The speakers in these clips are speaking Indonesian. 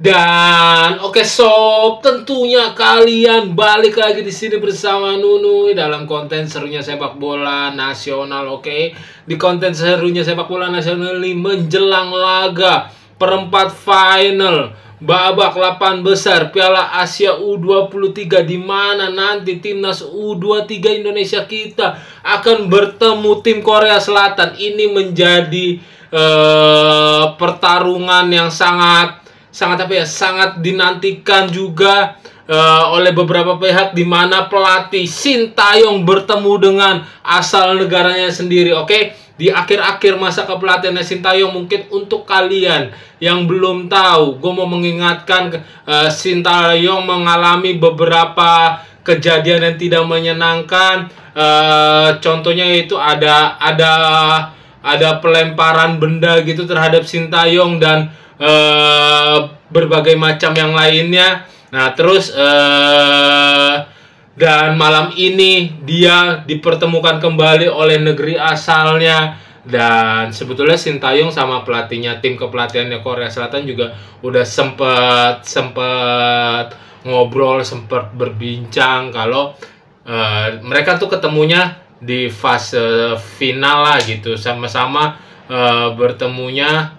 Dan oke okay, sob, tentunya kalian balik lagi di sini bersama Nunu dalam konten serunya sepak bola nasional, oke? Okay? Di konten serunya sepak bola nasional ini menjelang laga perempat final babak 8 besar Piala Asia U23 di mana nanti timnas U23 Indonesia kita akan bertemu tim Korea Selatan. Ini menjadi uh, pertarungan yang sangat sangat apa ya sangat dinantikan juga uh, oleh beberapa pihak di mana pelatih Sintayong bertemu dengan asal negaranya sendiri oke okay? di akhir-akhir masa kepelatihannya Sintayong mungkin untuk kalian yang belum tahu gue mau mengingatkan uh, eh, Sintayong mengalami beberapa kejadian yang tidak menyenangkan uh, contohnya itu ada ada ada pelemparan benda gitu terhadap Sintayong dan uh, berbagai macam yang lainnya. Nah, terus uh, dan malam ini dia dipertemukan kembali oleh negeri asalnya dan sebetulnya Sintayong sama pelatihnya tim kepelatihannya Korea Selatan juga udah sempet sempet ngobrol sempat berbincang kalau uh, mereka tuh ketemunya di fase final lah gitu sama-sama uh, bertemunya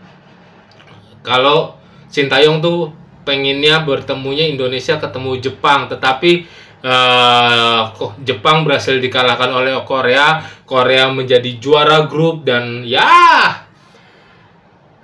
kalau Sintayong tuh pengennya bertemunya Indonesia ketemu Jepang tetapi uh, Jepang berhasil dikalahkan oleh Korea Korea menjadi juara grup dan ya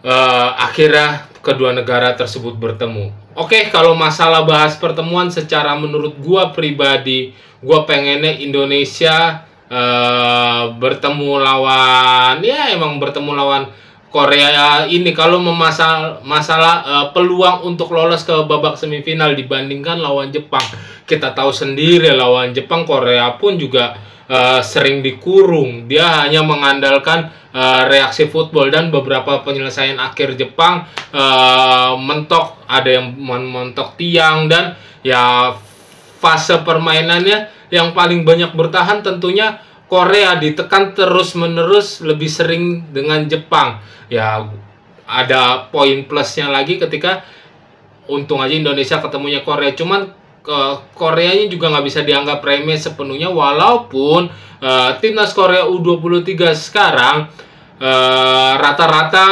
uh, akhirnya kedua negara tersebut bertemu. Oke, okay, kalau masalah bahas pertemuan secara menurut gua pribadi, gua pengennya Indonesia uh, bertemu lawan ya emang bertemu lawan Korea ini kalau memasal masalah uh, peluang untuk lolos ke babak semifinal dibandingkan lawan Jepang. Kita tahu sendiri lawan Jepang Korea pun juga uh, sering dikurung. Dia hanya mengandalkan uh, reaksi football dan beberapa penyelesaian akhir Jepang uh, mentok, ada yang mentok tiang dan ya fase permainannya yang paling banyak bertahan tentunya Korea ditekan terus-menerus lebih sering dengan Jepang. Ya ada poin plusnya lagi ketika untung aja Indonesia ketemunya Korea. Cuman korea Koreanya juga nggak bisa dianggap remeh sepenuhnya walaupun uh, timnas Korea U23 sekarang eh, rata-rata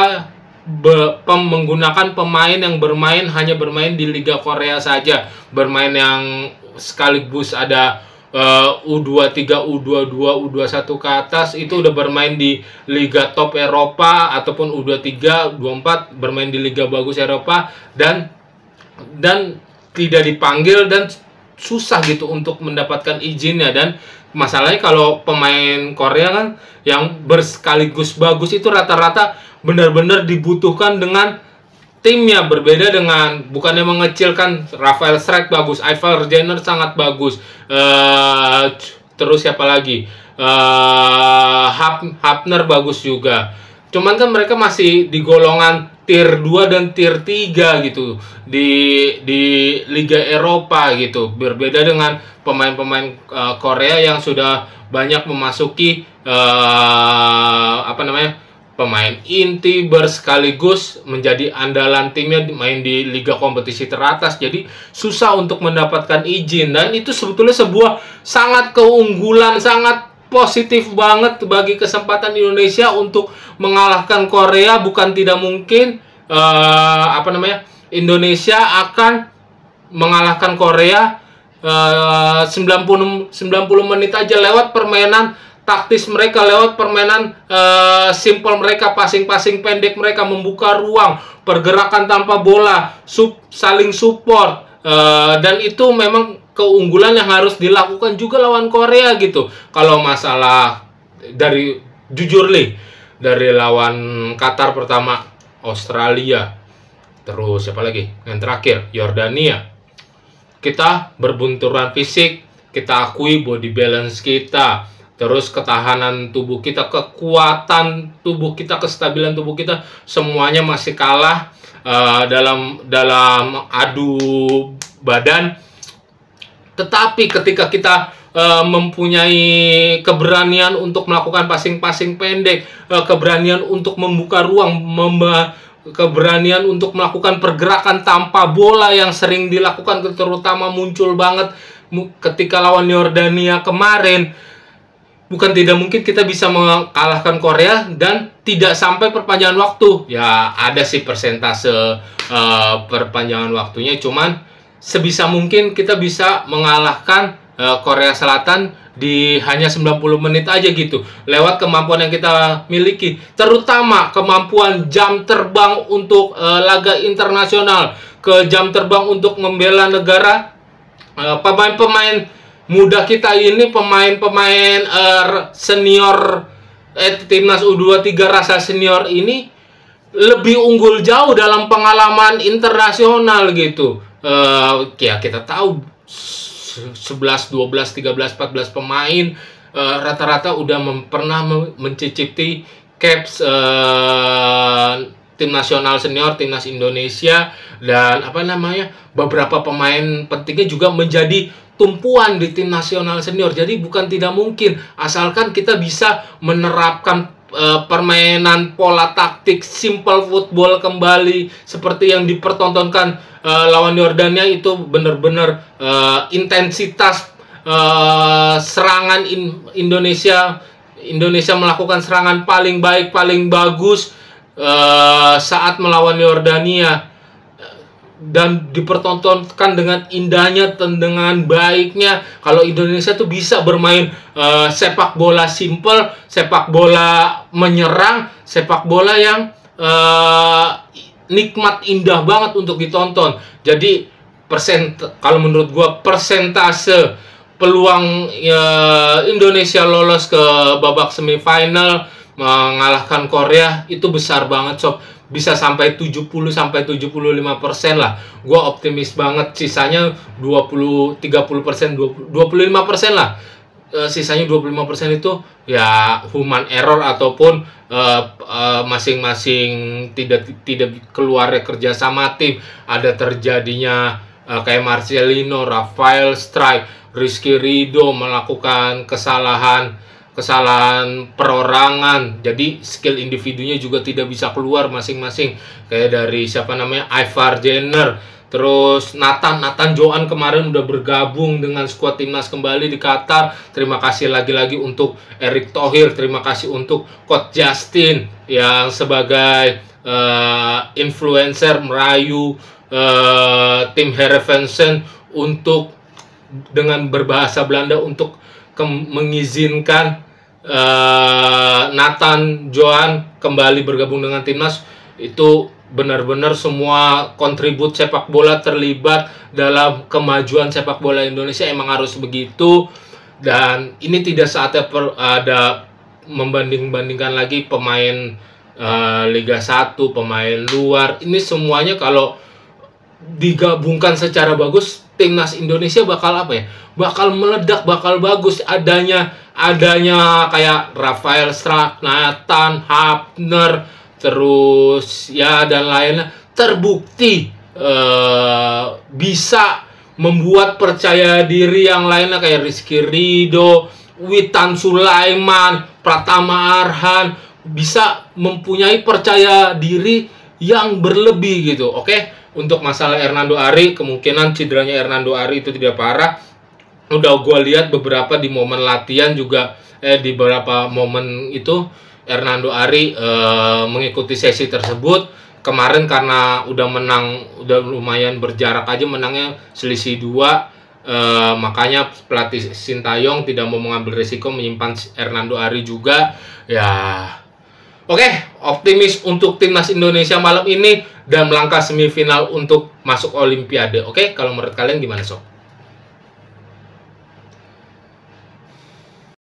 uh, be, menggunakan pemain yang bermain hanya bermain di Liga Korea saja, bermain yang sekaligus ada uh, U23, U22, U21 ke atas itu udah bermain di liga top Eropa ataupun U23, U24 bermain di liga bagus Eropa dan dan tidak dipanggil dan susah gitu untuk mendapatkan izinnya dan masalahnya kalau pemain Korea kan yang bersekaligus bagus itu rata-rata benar-benar dibutuhkan dengan timnya berbeda dengan bukannya mengecilkan Rafael Strike bagus, Ivan Jenner sangat bagus. Uh, terus siapa lagi? Uh, eh, Hapner bagus juga. Cuman kan mereka masih di golongan tier 2 dan tier 3 gitu di di Liga Eropa gitu. Berbeda dengan pemain-pemain uh, Korea yang sudah banyak memasuki uh, apa namanya? pemain inti bersekaligus menjadi andalan timnya main di liga kompetisi teratas jadi susah untuk mendapatkan izin dan itu sebetulnya sebuah sangat keunggulan sangat positif banget bagi kesempatan Indonesia untuk mengalahkan Korea bukan tidak mungkin uh, apa namanya Indonesia akan mengalahkan Korea uh, 90 90 menit aja lewat permainan taktis mereka lewat permainan uh, eh, simple mereka passing-passing pendek mereka membuka ruang pergerakan tanpa bola sub saling support uh, dan itu memang keunggulan yang harus dilakukan juga lawan Korea gitu kalau masalah dari jujur nih dari lawan Qatar pertama Australia terus siapa lagi yang terakhir Yordania kita berbunturan fisik kita akui body balance kita terus ketahanan tubuh kita, kekuatan tubuh kita, kestabilan tubuh kita semuanya masih kalah uh, dalam dalam adu badan. Tetapi ketika kita eh, mempunyai keberanian untuk melakukan passing-passing pendek, eh, keberanian untuk membuka ruang, memba keberanian untuk melakukan pergerakan tanpa bola yang sering dilakukan terutama muncul banget ketika lawan Yordania kemarin bukan tidak mungkin kita bisa mengalahkan Korea dan tidak sampai perpanjangan waktu. Ya, ada sih persentase uh, perpanjangan waktunya, cuman sebisa mungkin kita bisa mengalahkan uh, Korea Selatan di hanya 90 menit aja gitu. Lewat kemampuan yang kita miliki, terutama kemampuan jam terbang untuk uh, laga internasional, ke jam terbang untuk membela negara pemain-pemain muda kita ini pemain-pemain er, senior eh, timnas U23 rasa senior ini lebih unggul jauh dalam pengalaman internasional gitu. Eh ya kita tahu 11, 12, 13, 14 pemain eh, rata-rata eh, rata -rata udah mem pernah mencicipi caps eh, tim nasional senior timnas Indonesia dan apa namanya beberapa pemain pentingnya juga menjadi tumpuan di tim nasional senior. Jadi bukan tidak mungkin asalkan kita bisa menerapkan e, permainan pola taktik simple football kembali seperti yang dipertontonkan e, lawan Yordania itu benar-benar e, intensitas e, serangan in, Indonesia Indonesia melakukan serangan paling baik paling bagus e, saat melawan Yordania dan dipertontonkan dengan indahnya, dengan baiknya. Kalau Indonesia tuh bisa bermain uh, sepak bola simple, sepak bola menyerang, sepak bola yang uh, nikmat indah banget untuk ditonton. Jadi persen kalau menurut gua persentase peluang uh, Indonesia lolos ke babak semifinal mengalahkan Korea itu besar banget sob bisa sampai 70 sampai 75 persen lah. Gue optimis banget. Sisanya 20 30 persen 25 persen lah. E, sisanya 25 persen itu ya human error ataupun eh, eh, masing-masing e, e, tidak tidak keluar kerja sama tim. Ada terjadinya e, kayak Marcelino, Rafael Strike, Rizky Rido melakukan kesalahan kesalahan perorangan jadi skill individunya juga tidak bisa keluar masing-masing kayak dari siapa namanya Ivar Jenner terus Nathan Nathan Joan kemarin udah bergabung dengan skuad timnas kembali di Qatar terima kasih lagi-lagi untuk Erick Thohir terima kasih untuk Coach Justin yang sebagai uh, influencer merayu uh, tim Herrevensen untuk dengan berbahasa Belanda untuk mengizinkan uh, Nathan Johan kembali bergabung dengan timnas itu benar-benar semua kontribut sepak bola terlibat dalam kemajuan sepak bola Indonesia emang harus begitu dan ini tidak saatnya per, ada membanding-bandingkan lagi pemain uh, Liga 1, pemain luar. Ini semuanya kalau digabungkan secara bagus timnas Indonesia bakal apa ya? Bakal meledak, bakal bagus adanya adanya kayak Rafael Strak, Nathan Hapner, terus ya dan lainnya terbukti uh, bisa membuat percaya diri yang lainnya kayak Rizky Rido, Witan Sulaiman, Pratama Arhan bisa mempunyai percaya diri yang berlebih gitu. Oke, untuk masalah Hernando Ari kemungkinan cederanya Hernando Ari itu tidak parah udah gue lihat beberapa di momen latihan juga eh di beberapa momen itu Hernando Ari eh, mengikuti sesi tersebut kemarin karena udah menang udah lumayan berjarak aja menangnya selisih dua eh, makanya pelatih Sintayong tidak mau mengambil resiko menyimpan Hernando Ari juga ya oke okay, optimis untuk timnas Indonesia malam ini dan melangkah semifinal untuk masuk Olimpiade oke okay, kalau menurut kalian gimana sob